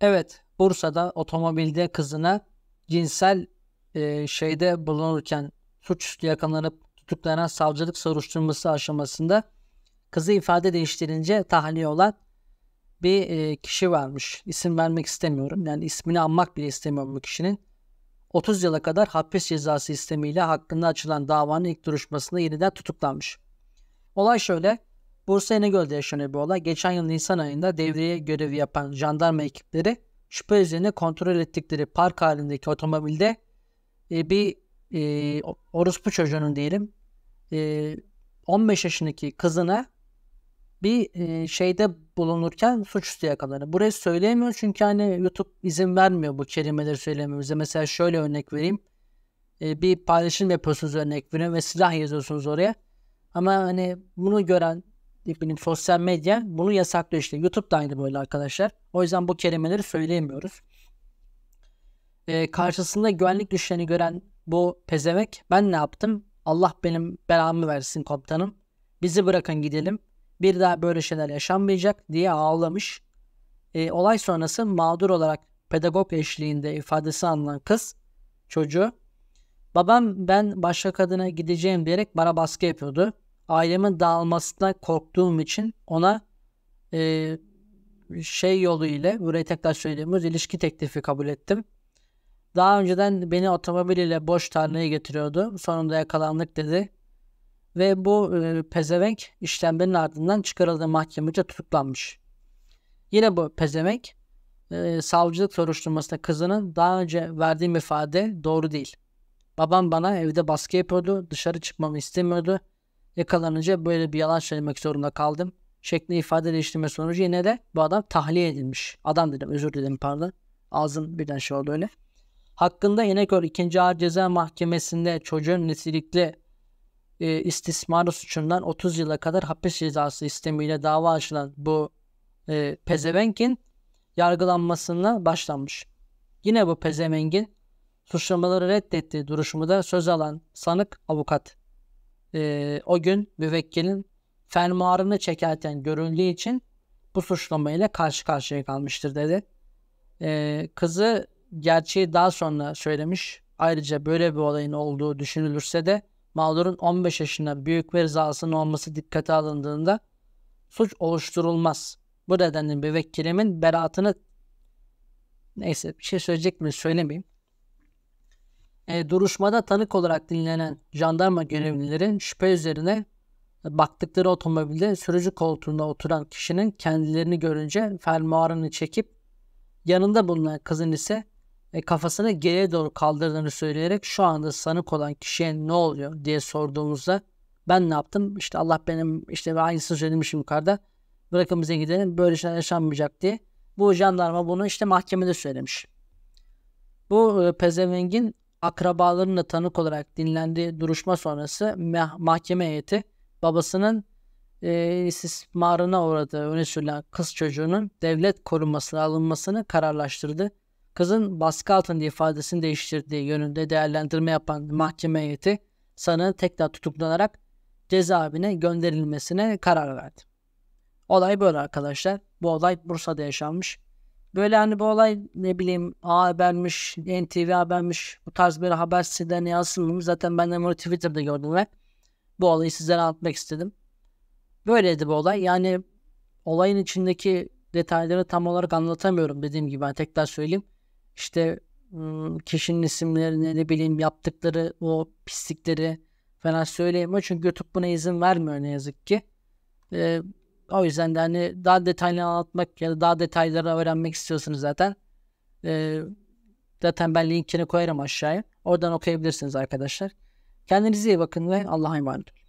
Evet, Bursa'da otomobilde kızına cinsel e, şeyde bulunurken suçüstü yakalanıp tutuklanan savcılık soruşturması aşamasında kızı ifade değiştirince tahliye olan bir e, kişi varmış. İsim vermek istemiyorum. Yani ismini anmak bile istemiyorum bu kişinin. 30 yıla kadar hapis cezası istemiyle hakkında açılan davanın ilk duruşmasında yeniden tutuklanmış. Olay şöyle. Bursa İnegöl'de yaşanıyor bir olay. Geçen yıl Nisan ayında devreye görevi yapan jandarma ekipleri şüphe üzerine kontrol ettikleri park halindeki otomobilde e, bir e, orospu çocuğunun diyelim e, 15 yaşındaki kızına bir e, şeyde bulunurken suçüstü yakaladı. Burayı söyleyemiyor çünkü hani YouTube izin vermiyor bu kelimeleri söylememize. Mesela şöyle örnek vereyim. E, bir paylaşım yapıyorsunuz örnek veriyorum ve silah yazıyorsunuz oraya. Ama hani bunu gören Dibinin sosyal medya bunu yasaklıyor işte. YouTube da aynı böyle arkadaşlar. O yüzden bu kelimeleri söyleyemiyoruz. Ee, karşısında güvenlik güçlerini gören bu pezevenk ben ne yaptım? Allah benim belamı versin komutanım. Bizi bırakın gidelim. Bir daha böyle şeyler yaşanmayacak diye ağlamış. E, olay sonrası mağdur olarak pedagog eşliğinde ifadesi alınan kız çocuğu babam ben başka kadına gideceğim diyerek bana baskı yapıyordu ailemin dağılmasından korktuğum için ona e, şey yolu ile buraya tekrar söylediğimiz ilişki teklifi kabul ettim. Daha önceden beni otomobil ile boş tarlaya getiriyordu. Sonunda yakalandık dedi. Ve bu e, pezevenk işlemlerin ardından çıkarıldığı mahkemece tutuklanmış. Yine bu pezevenk e, savcılık soruşturmasında kızının daha önce verdiğim ifade doğru değil. Babam bana evde baskı yapıyordu, dışarı çıkmamı istemiyordu yakalanınca böyle bir yalan söylemek zorunda kaldım. Şeklinde ifade değiştirme sonucu yine de bu adam tahliye edilmiş. Adam dedim özür dilerim pardon. Ağzım birden şey oldu öyle. Hakkında yine İnekör 2. Ağır Ceza Mahkemesi'nde çocuğun nitelikli e, istismarı suçundan 30 yıla kadar hapis cezası istemiyle dava açılan bu e, pezevenk'in yargılanmasına başlanmış. Yine bu pezevengin suçlamaları reddettiği duruşumu da söz alan sanık avukat e, o gün müvekkilin fermuarını çekerken görüldüğü için bu suçlamayla karşı karşıya kalmıştır dedi. E, kızı gerçeği daha sonra söylemiş. Ayrıca böyle bir olayın olduğu düşünülürse de mağdurun 15 yaşına büyük bir rızasının olması dikkate alındığında suç oluşturulmaz. Bu nedenle müvekkilimin beraatını neyse bir şey söyleyecek mi söylemeyeyim. E, duruşmada tanık olarak dinlenen jandarma görevlileri şüphe üzerine baktıkları otomobilde sürücü koltuğunda oturan kişinin kendilerini görünce fermuarını çekip yanında bulunan kızın ise e, kafasını geriye doğru kaldırdığını söyleyerek şu anda sanık olan kişiye ne oluyor diye sorduğumuzda ben ne yaptım? İşte Allah benim işte aynısını söylemişim yukarıda. Bırakın bize gidelim böyle şeyler yaşanmayacak diye. Bu jandarma bunu işte mahkemede söylemiş. Bu e, pezevengin Akrabalarını da tanık olarak dinlendiği duruşma sonrası mahkeme heyeti babasının e, istismarına uğradığı öne sürülen kız çocuğunun devlet korunmasına alınmasını kararlaştırdı. Kızın baskı altında ifadesini değiştirdiği yönünde değerlendirme yapan mahkeme heyeti sanığın tekrar tutuklanarak cezaevine gönderilmesine karar verdi. Olay böyle arkadaşlar. Bu olay Bursa'da yaşanmış. Böyle hani bu olay ne bileyim A Haber'miş, NTV Haber'miş bu tarz bir haber sitelerine yansımamış. Zaten ben de bunu Twitter'da gördüm ve bu olayı sizlere anlatmak istedim. Böyleydi bu olay. Yani olayın içindeki detayları tam olarak anlatamıyorum dediğim gibi. Ben tekrar söyleyeyim. İşte kişinin isimlerini ne bileyim yaptıkları o pislikleri falan söyleyemem. Çünkü YouTube buna izin vermiyor ne yazık ki. Ee, o yüzden de hani daha detaylı anlatmak ya da daha detayları öğrenmek istiyorsanız zaten e, zaten ben linkini koyarım aşağıya. Oradan okuyabilirsiniz arkadaşlar. Kendinize iyi bakın ve Allah'a emanet olun.